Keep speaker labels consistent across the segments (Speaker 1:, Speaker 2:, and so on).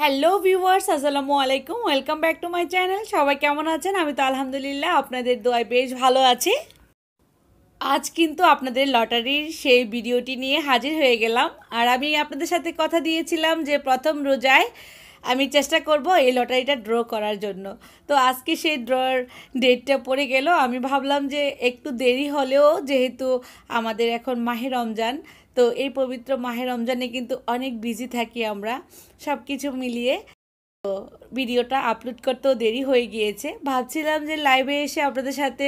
Speaker 1: Hello viewers আসসালামু আলাইকুম welcome back to my channel সবাই কেমন আছেন আমি তো আলহামদুলিল্লাহ আপনাদের দোয়ায় বেশ ভালো আছি আজ কিন্তু আপনাদের লটারির সেই ভিডিওটি নিয়ে হাজির হয়ে গেলাম আর আমি আপনাদের সাথে কথা দিয়েছিলাম যে প্রথম রোজায় আমি চেষ্টা করব এই লটারিটা ড্র করার জন্য তো আজকে সেই ড্রর ডেটটা পড়ে গেল আমি ভাবলাম যে একটু দেরি হলেও যেহেতু আমাদের এখন মাহে রমজান তো এই পবিত্র মাহে রমজানে কিন্তু অনেক বিজি থাকি আমরা সব কিছু মিলিয়ে তো ভিডিওটা আপলোড করতেও দেরি হয়ে গিয়েছে ভাবছিলাম যে লাইভে এসে আপনাদের সাথে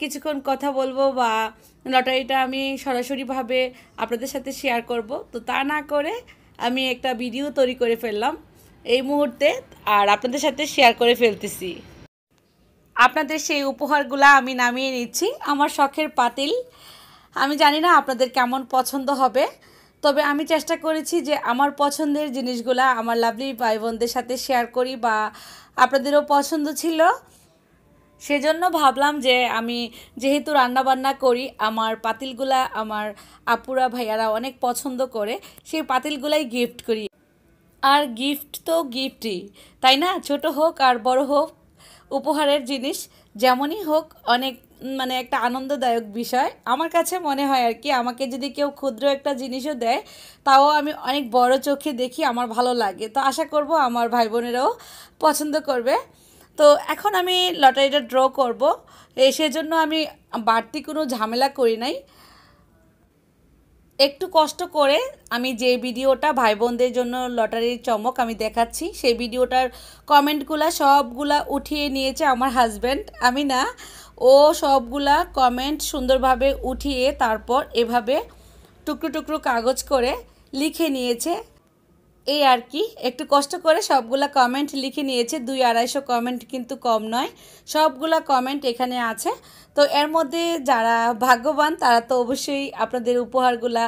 Speaker 1: কিছুক্ষণ কথা বলবো বা লটারিটা আমি সরাসরিভাবে আপনাদের সাথে শেয়ার করব তো তা না করে আমি একটা ভিডিও তৈরি করে ফেললাম এই মুহূর্তে আর আপনাদের সাথে শেয়ার করে ফেলতেছি আপনাদের সেই উপহারগুলো আমি নামিয়ে নিচ্ছি আমার শখের পাতিল আমি জানি না আপনাদের কেমন পছন্দ হবে তবে আমি চেষ্টা করেছি যে আমার পছন্দের জিনিসগুলা আমার লাভলি ভাই বোনদের সাথে শেয়ার করি বা আপনাদেরও পছন্দ ছিল সেজন্য ভাবলাম যে আমি যেহেতু রান্নাবান্না করি আমার পাতিলগুলা আমার আপুরা ভাইয়ারা অনেক পছন্দ করে সেই পাতিলগুলাই গিফট করি আর গিফট তো গিফটই তাই না ছোট হোক আর বড় হোক উপহারের জিনিস যেমনই হোক অনেক মানে একটা আনন্দদায়ক বিষয় আমার কাছে মনে হয় আর কি আমাকে যদি কেউ ক্ষুদ্র একটা জিনিসও দেয় তাও আমি অনেক বড় চোখে দেখি আমার ভালো লাগে তো আশা করব আমার ভাই বোনেরাও পছন্দ করবে তো এখন আমি লটারিটা ড্র করব সেজন্য আমি বাড়তি কোনো ঝামেলা করি নাই একটু কষ্ট করে আমি যে ভিডিওটা ভাই বোনদের জন্য লটারির চমক আমি দেখাচ্ছি সেই ভিডিওটার কমেন্টগুলা সবগুলা উঠিয়ে নিয়েছে আমার হাজব্যান্ড আমি না ও সবগুলা কমেন্ট সুন্দরভাবে উঠিয়ে তারপর এভাবে টুকরো টুকরো কাগজ করে লিখে নিয়েছে এই আর কি একটু কষ্ট করে সবগুলা কমেন্ট লিখে নিয়েছে দুই আড়াইশো কমেন্ট কিন্তু কম নয় সবগুলা কমেন্ট এখানে আছে তো এর মধ্যে যারা ভাগ্যবান তারা তো অবশ্যই আপনাদের উপহারগুলা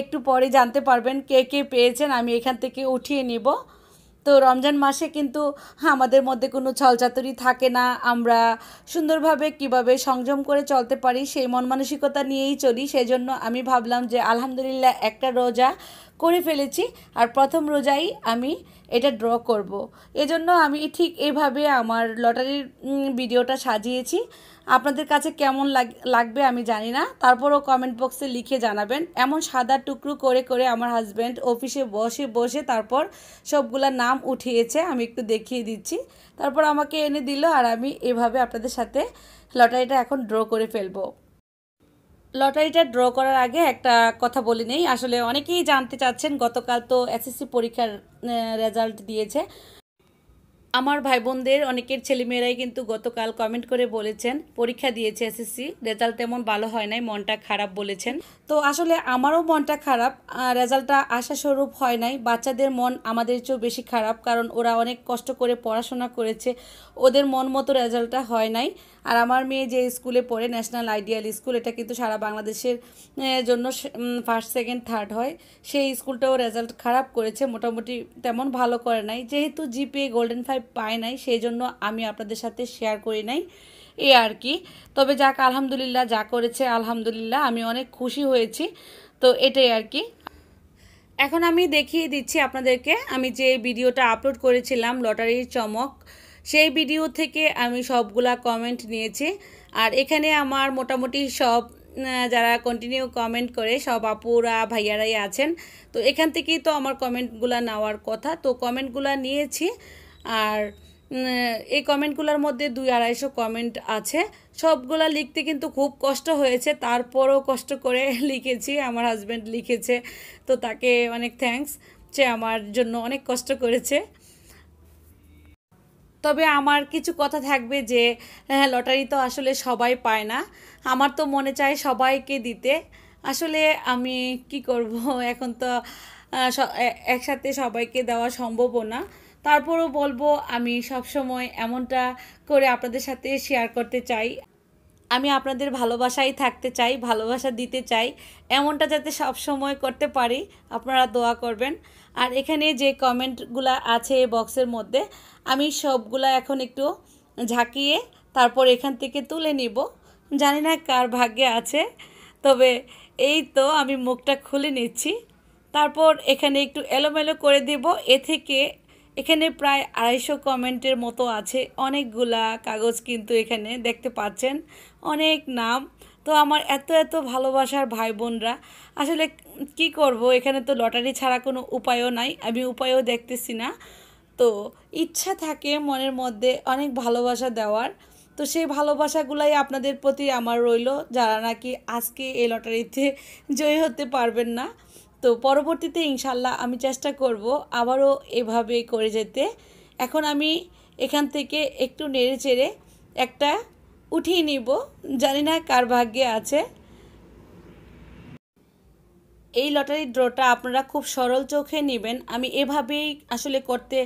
Speaker 1: একটু পরে জানতে পারবেন কে কে পেয়েছেন আমি এখান থেকে উঠিয়ে নিব তো রমজান মাসে কিন্তু আমাদের মধ্যে কোনো ছলচাতুরি থাকে না আমরা সুন্দরভাবে কিভাবে সংযম করে চলতে পারি সেই মন মানসিকতা নিয়েই চলি সেজন্য আমি ভাবলাম যে আলহামদুলিল্লাহ একটা রোজা করে ফেলেছি আর প্রথম রোজাই আমি এটা ড্র করব। এজন্য আমি ঠিক এভাবে আমার লটারির ভিডিওটা সাজিয়েছি আপনাদের কাছে কেমন লাগবে আমি জানি না তারপরও কমেন্ট বক্সে লিখে জানাবেন এমন সাদা টুকরো করে করে আমার হাজব্যান্ড অফিসে বসে বসে তারপর সবগুলা নাম উঠিয়েছে আমি একটু দেখিয়ে দিচ্ছি তারপর আমাকে এনে দিল আর আমি এভাবে আপনাদের সাথে লটারিটা এখন ড্র করে ফেলবো লটারিটা ড্র করার আগে একটা কথা বলি নেই আসলে অনেকেই জানতে চাচ্ছেন গতকাল তো এসএসসি পরীক্ষার রেজাল্ট দিয়েছে আমার ভাই বোনদের অনেকের ছেলেমেয়েরাই কিন্তু গতকাল কমেন্ট করে বলেছেন পরীক্ষা দিয়েছে এসএসসি রেজাল্ট তেমন ভালো হয় নাই মনটা খারাপ বলেছেন তো আসলে আমারও মনটা খারাপ রেজাল্টটা আশাস্বরূপ হয় নাই বাচ্চাদের মন আমাদের চেয়েও বেশি খারাপ কারণ ওরা অনেক কষ্ট করে পড়াশোনা করেছে ওদের মন মতো রেজাল্টটা হয় নাই আর আমার মেয়ে যে স্কুলে পড়ে ন্যাশনাল আইডিয়াল স্কুল এটা কিন্তু সারা বাংলাদেশের জন্য ফার্স্ট সেকেন্ড থার্ড হয় সেই স্কুলটাও রেজাল্ট খারাপ করেছে মোটামুটি তেমন ভালো করে নাই যেহেতু জিপিএ গোল্ডেন ফাইভ সবাই পায় নাই সেই জন্য আমি আপনাদের সাথে শেয়ার করি নাই এ আর কি তবে যাক আলহামদুলিল্লাহ যা করেছে আলহামদুলিল্লাহ আমি অনেক খুশি হয়েছি তো এটাই আর কি এখন আমি দেখিয়ে দিচ্ছি আপনাদেরকে আমি যে ভিডিওটা আপলোড করেছিলাম লটারির চমক সেই ভিডিও থেকে আমি সবগুলা কমেন্ট নিয়েছি আর এখানে আমার মোটামুটি সব যারা কন্টিনিউ কমেন্ট করে সব আপুরা ভাইয়ারাই আছেন তো এখান থেকেই তো আমার কমেন্টগুলা নেওয়ার কথা তো কমেন্টগুলা নিয়েছি আর এই কমেন্টগুলোর মধ্যে দুই আড়াইশো কমেন্ট আছে সবগুলা লিখতে কিন্তু খুব কষ্ট হয়েছে তারপরও কষ্ট করে লিখেছি আমার হাজব্যান্ড লিখেছে তো তাকে অনেক থ্যাংকস সে আমার জন্য অনেক কষ্ট করেছে তবে আমার কিছু কথা থাকবে যে হ্যাঁ, লটারি তো আসলে সবাই পায় না আমার তো মনে চায় সবাইকে দিতে আসলে আমি কি করব এখন তো একসাথে সবাইকে দেওয়া সম্ভবও না তারপরও বলবো আমি সবসময় এমনটা করে আপনাদের সাথে শেয়ার করতে চাই আমি আপনাদের ভালোবাসাই থাকতে চাই ভালোবাসা দিতে চাই এমনটা যাতে সব সময় করতে পারি আপনারা দোয়া করবেন আর এখানে যে কমেন্টগুলো আছে বক্সের মধ্যে আমি সবগুলা এখন একটু ঝাঁকিয়ে তারপর এখান থেকে তুলে নিব জানি না কার ভাগ্যে আছে তবে এই তো আমি মুখটা খুলে নিচ্ছি তারপর এখানে একটু এলোমেলো করে দেব এ থেকে এখানে প্রায় আড়াইশো কমেন্টের মতো আছে অনেকগুলা কাগজ কিন্তু এখানে দেখতে পাচ্ছেন অনেক নাম তো আমার এত এত ভালোবাসার ভাই বোনরা আসলে কি করব এখানে তো লটারি ছাড়া কোনো উপায়ও নাই আমি উপায়ও দেখতেছি না তো ইচ্ছা থাকে মনের মধ্যে অনেক ভালোবাসা দেওয়ার তো সেই ভালোবাসাগুলাই আপনাদের প্রতি আমার রইল যারা নাকি আজকে এই লটারিতে জয়ী হতে পারবেন না তো পরবর্তীতে ইনশাল্লাহ আমি চেষ্টা করব আবারও এভাবে করে যেতে এখন আমি এখান থেকে একটু নেড়ে চেড়ে একটা উঠিয়ে নিব জানি না কার ভাগ্যে আছে এই লটারি ড্রটা আপনারা খুব সরল চোখে নেবেন আমি এভাবেই আসলে করতে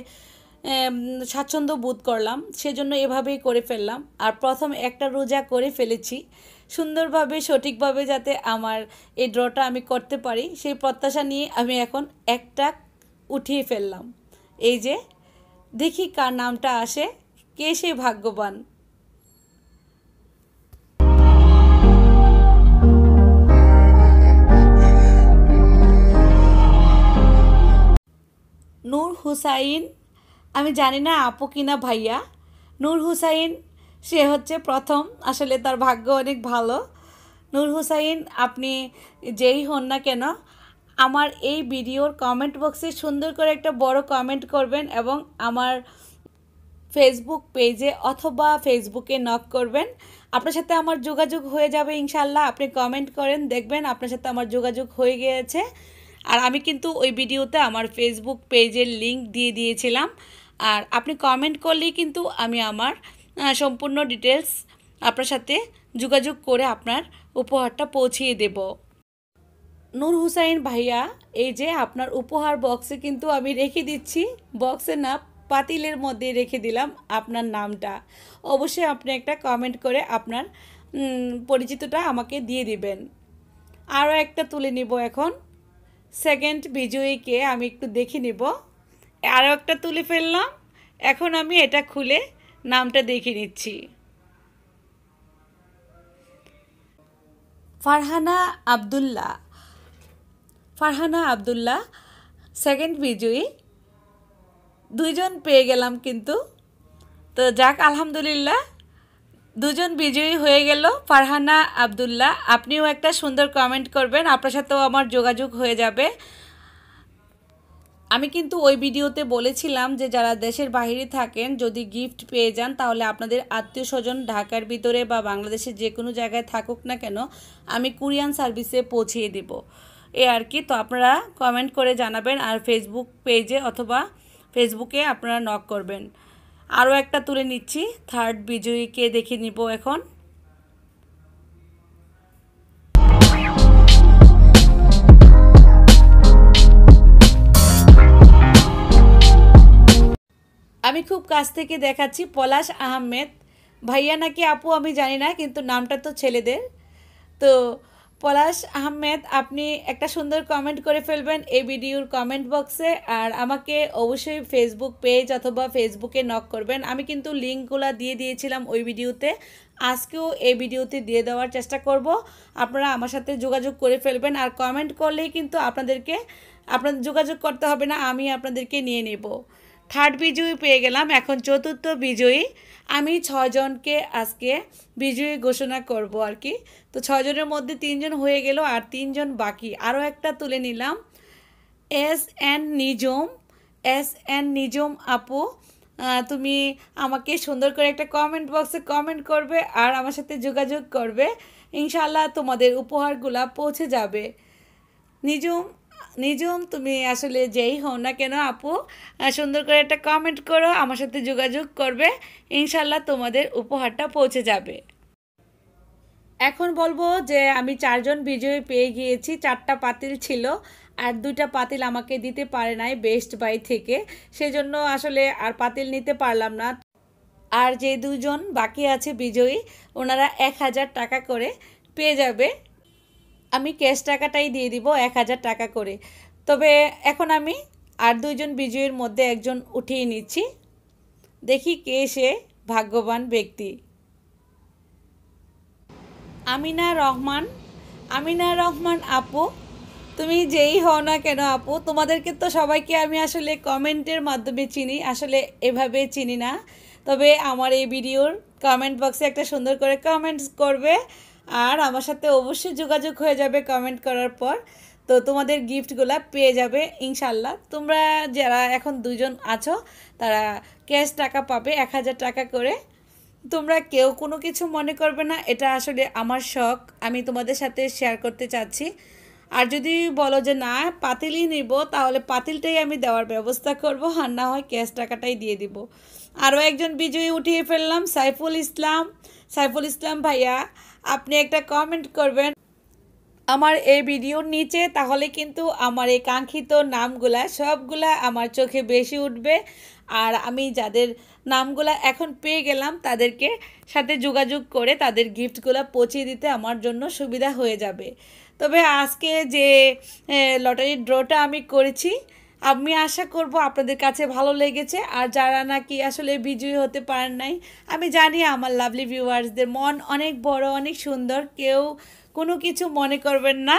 Speaker 1: স্বাচ্ছন্দ্য বোধ করলাম সেজন্য এভাবেই করে ফেললাম আর প্রথম একটা রোজা করে ফেলেছি সুন্দরভাবে সঠিকভাবে যাতে আমার এই ড্রটা আমি করতে পারি সেই প্রত্যাশা নিয়ে আমি এখন একটা উঠিয়ে ফেললাম এই যে দেখি কার নামটা আসে কে সে ভাগ্যবান নূর হুসাইন আমি জানি না আপু কিনা ভাইয়া নূর হুসাইন সে হচ্ছে প্রথম আসলে তার ভাগ্য অনেক ভালো নূর হুসাইন আপনি যেই হন না কেন আমার এই ভিডিওর কমেন্ট বক্সে সুন্দর করে একটা বড় কমেন্ট করবেন এবং আমার ফেসবুক পেজে অথবা ফেসবুকে নক করবেন আপনার সাথে আমার যোগাযোগ হয়ে যাবে ইনশাল্লাহ আপনি কমেন্ট করেন দেখবেন আপনার সাথে আমার যোগাযোগ হয়ে গিয়েছে আর আমি কিন্তু ওই ভিডিওতে আমার ফেসবুক পেজের লিংক দিয়ে দিয়েছিলাম আর আপনি কমেন্ট করলেই কিন্তু আমি আমার সম্পূর্ণ ডিটেলস আপনার সাথে যোগাযোগ করে আপনার উপহারটা পৌঁছিয়ে দেব নূর হুসাইন ভাইয়া এই যে আপনার উপহার বক্সে কিন্তু আমি রেখে দিচ্ছি বক্সে না পাতিলের মধ্যে রেখে দিলাম আপনার নামটা অবশ্যই আপনি একটা কমেন্ট করে আপনার পরিচিতটা আমাকে দিয়ে দিবেন আরও একটা তুলে নিব এখন সেকেন্ড বিজয়ীকে আমি একটু দেখে নিব আরও একটা তুলে ফেললাম এখন আমি এটা খুলে নামটা দেখে নিচ্ছি ফারহানা আবদুল্লাহ ফারহানা আবদুল্লাহ সেকেন্ড বিজয়ী দুইজন পেয়ে গেলাম কিন্তু তো যাক আলহামদুলিল্লাহ দুজন বিজয়ী হয়ে গেল ফারহানা আবদুল্লাহ আপনিও একটা সুন্দর কমেন্ট করবেন আপনার সাথেও আমার যোগাযোগ হয়ে যাবে আমি কিন্তু ওই ভিডিওতে বলেছিলাম যে যারা দেশের বাহিরে থাকেন যদি গিফট পেয়ে যান তাহলে আপনাদের আত্মীয় স্বজন ঢাকার ভিতরে বা বাংলাদেশের যে কোনো জায়গায় থাকুক না কেন আমি কুরিয়ান সার্ভিসে পৌঁছিয়ে দিব এ আর কি তো আপনারা কমেন্ট করে জানাবেন আর ফেসবুক পেজে অথবা ফেসবুকে আপনারা নক করবেন আরও একটা তুলে নিচ্ছি থার্ড বিজয়ীকে দেখে নিব এখন আমি খুব কাছ থেকে দেখাচ্ছি পলাশ আহমেদ ভাইয়া নাকি আপু আমি জানি না কিন্তু নামটা তো ছেলেদের তো পলাশ আহমেদ আপনি একটা সুন্দর কমেন্ট করে ফেলবেন এই ভিডিওর কমেন্ট বক্সে আর আমাকে অবশ্যই ফেসবুক পেজ অথবা ফেসবুকে নক করবেন আমি কিন্তু লিঙ্কগুলো দিয়ে দিয়েছিলাম ওই ভিডিওতে আজকেও এই ভিডিওতে দিয়ে দেওয়ার চেষ্টা করব আপনারা আমার সাথে যোগাযোগ করে ফেলবেন আর কমেন্ট করলেই কিন্তু আপনাদেরকে আপনাদের যোগাযোগ করতে হবে না আমি আপনাদেরকে নিয়ে নেব থার্ড বিজয়ী পেয়ে গেলাম এখন চতুর্থ বিজয়ী আমি ছজনকে আজকে বিজয়ী ঘোষণা করব আর কি তো ছজনের মধ্যে তিনজন হয়ে গেল আর তিনজন বাকি আরও একটা তুলে নিলাম S N Nizam S N Nizam আপু তুমি আমাকে সুন্দর করে একটা কমেন্ট বক্সে কমেন্ট করবে আর আমার সাথে যোগাযোগ করবে ইনশাল্লাহ তোমাদের উপহারগুলা পৌঁছে যাবে নিজম নিজম তুমি আসলে যেই হও না কেন আপু সুন্দর করে একটা কমেন্ট করো আমার সাথে যোগাযোগ করবে ইনশাল্লাহ তোমাদের উপহারটা পৌঁছে যাবে এখন বলবো যে আমি চারজন বিজয়ী পেয়ে গিয়েছি চারটা পাতিল ছিল আর দুইটা পাতিল আমাকে দিতে পারে নাই বেস্ট বাই থেকে সেজন্য আসলে আর পাতিল নিতে পারলাম না আর যে দুজন বাকি আছে বিজয়ী ওনারা এক হাজার টাকা করে পেয়ে যাবে আমি ক্যাশ টাকাটাই দিয়ে দিব এক হাজার টাকা করে তবে এখন আমি আর দুইজন বিজয়ীর মধ্যে একজন উঠিয়ে নিচ্ছি দেখি কে সে ভাগ্যবান ব্যক্তি আমিনা রহমান আমিনা রহমান আপু তুমি যেই হও না কেন আপু তোমাদেরকে তো সবাইকে আমি আসলে কমেন্টের মাধ্যমে চিনি আসলে এভাবে চিনি না তবে আমার এই ভিডিওর কমেন্ট বক্সে একটা সুন্দর করে কমেন্টস করবে আর আমার সাথে অবশ্যই যোগাযোগ হয়ে যাবে কমেন্ট করার পর তো তোমাদের গিফটগুলা পেয়ে যাবে ইনশাল্লাহ তোমরা যারা এখন দুজন আছো তারা ক্যাশ টাকা পাবে এক হাজার টাকা করে তোমরা কেউ কোনো কিছু মনে করবে না এটা আসলে আমার শখ আমি তোমাদের সাথে শেয়ার করতে চাচ্ছি আর যদি বলো যে না পাতিলই নিব তাহলে পাতিলটাই আমি দেওয়ার ব্যবস্থা করব আর না হয় ক্যাশ টাকাটাই দিয়ে দিব আরও একজন বিজয়ী উঠিয়ে ফেললাম সাইফুল ইসলাম সাইফুল ইসলাম ভাইয়া আপনি একটা কমেন্ট করবেন আমার এই ভিডিওর নিচে তাহলে কিন্তু আমার এই কাঙ্ক্ষিত নামগুলা সবগুলা আমার চোখে বেশি উঠবে আর আমি যাদের নামগুলা এখন পেয়ে গেলাম তাদেরকে সাথে যোগাযোগ করে তাদের গিফটগুলো পৌঁছে দিতে আমার জন্য সুবিধা হয়ে যাবে তবে আজকে যে লটারির ড্রটা আমি করেছি আমি আশা করব আপনাদের কাছে ভালো লেগেছে আর যারা নাকি আসলে বিজয়ী হতে পারেন নাই আমি জানি আমার লাভলি ভিউয়ার্সদের মন অনেক বড় অনেক সুন্দর কেউ কোনো কিছু মনে করবেন না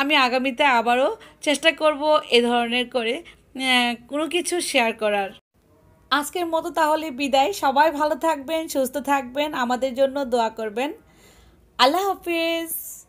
Speaker 1: আমি আগামীতে আবারও চেষ্টা করব এ ধরনের করে কোনো কিছু শেয়ার করার আজকের মতো তাহলে বিদায় সবাই ভালো থাকবেন সুস্থ থাকবেন আমাদের জন্য দোয়া করবেন আল্লাহ হাফিজ